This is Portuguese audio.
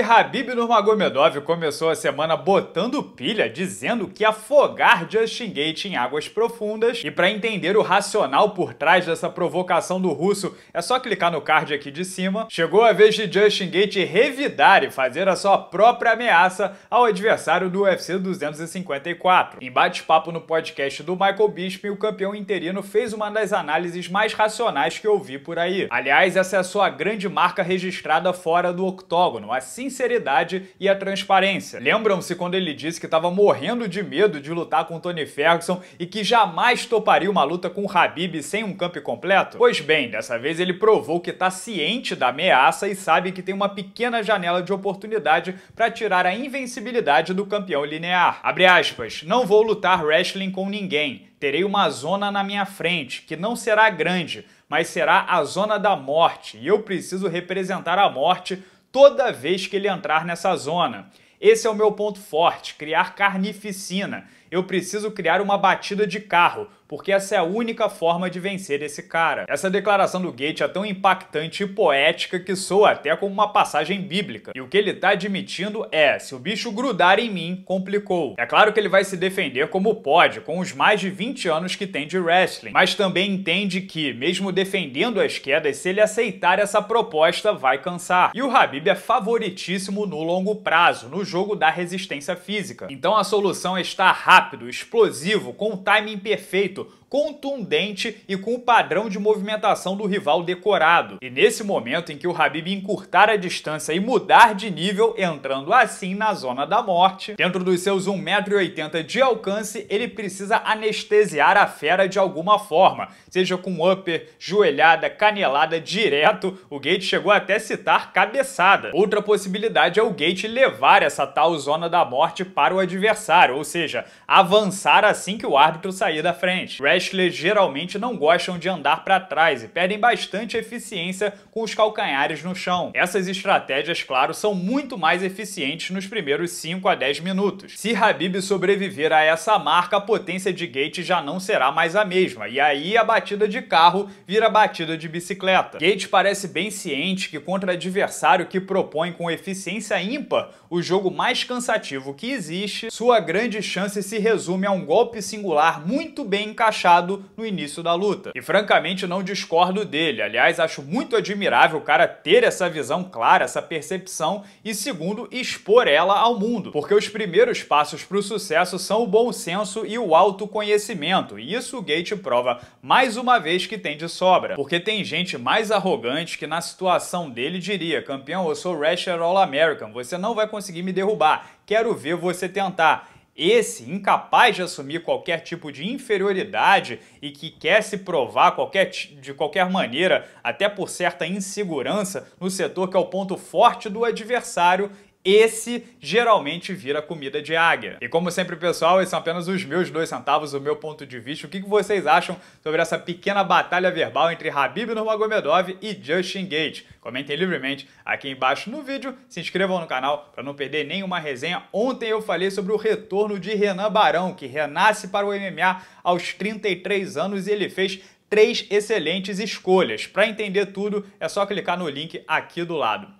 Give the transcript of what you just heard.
E Habib Nurmagomedov começou a semana botando pilha, dizendo que afogar Justin Gate em águas profundas. E para entender o racional por trás dessa provocação do russo, é só clicar no card aqui de cima. Chegou a vez de Justin Gate revidar e fazer a sua própria ameaça ao adversário do UFC 254. Em bate-papo no podcast do Michael Bisping, o campeão interino fez uma das análises mais racionais que eu vi por aí. Aliás, essa é a sua grande marca registrada fora do octógono. Assim sinceridade e a transparência. Lembram-se quando ele disse que estava morrendo de medo de lutar com Tony Ferguson e que jamais toparia uma luta com o Habib sem um camp completo? Pois bem, dessa vez ele provou que está ciente da ameaça e sabe que tem uma pequena janela de oportunidade para tirar a invencibilidade do campeão linear. Abre aspas, não vou lutar wrestling com ninguém. Terei uma zona na minha frente, que não será grande, mas será a zona da morte, e eu preciso representar a morte toda vez que ele entrar nessa zona. Esse é o meu ponto forte, criar carnificina. Eu preciso criar uma batida de carro, porque essa é a única forma de vencer esse cara. Essa declaração do Gate é tão impactante e poética que soa até como uma passagem bíblica. E o que ele tá admitindo é, se o bicho grudar em mim, complicou. É claro que ele vai se defender como pode, com os mais de 20 anos que tem de wrestling, mas também entende que, mesmo defendendo as quedas, se ele aceitar essa proposta, vai cansar. E o Habib é favoritíssimo no longo prazo, no jogo da resistência física. Então a solução está rápido, explosivo, com o timing perfeito, contundente e com o padrão de movimentação do rival decorado. E nesse momento em que o Habib encurtar a distância e mudar de nível, entrando assim na zona da morte, dentro dos seus 1,80m de alcance, ele precisa anestesiar a fera de alguma forma, seja com upper, joelhada, canelada, direto, o Gate chegou até a citar cabeçada. Outra possibilidade é o Gate levar essa essa tal zona da morte para o adversário, ou seja, avançar assim que o árbitro sair da frente. Wrestlers geralmente não gostam de andar para trás e perdem bastante eficiência com os calcanhares no chão. Essas estratégias, claro, são muito mais eficientes nos primeiros 5 a 10 minutos. Se Habib sobreviver a essa marca, a potência de Gate já não será mais a mesma, e aí a batida de carro vira batida de bicicleta. Gate parece bem ciente que contra adversário que propõe com eficiência ímpar, o jogo jogo mais cansativo que existe, sua grande chance se resume a um golpe singular muito bem encaixado no início da luta. E francamente não discordo dele, aliás acho muito admirável o cara ter essa visão clara, essa percepção e segundo, expor ela ao mundo, porque os primeiros passos para o sucesso são o bom senso e o autoconhecimento, e isso o Gate prova mais uma vez que tem de sobra, porque tem gente mais arrogante que na situação dele diria, campeão eu sou Rasher All American, você não vai conseguir me derrubar. Quero ver você tentar. Esse incapaz de assumir qualquer tipo de inferioridade e que quer se provar qualquer, de qualquer maneira, até por certa insegurança, no setor que é o ponto forte do adversário, esse geralmente vira comida de águia. E como sempre, pessoal, esses são apenas os meus dois centavos, o meu ponto de vista. O que vocês acham sobre essa pequena batalha verbal entre Habib Nurmagomedov e Justin Gate? Comentem livremente aqui embaixo no vídeo, se inscrevam no canal para não perder nenhuma resenha. Ontem eu falei sobre o retorno de Renan Barão, que renasce para o MMA aos 33 anos e ele fez três excelentes escolhas. Para entender tudo, é só clicar no link aqui do lado.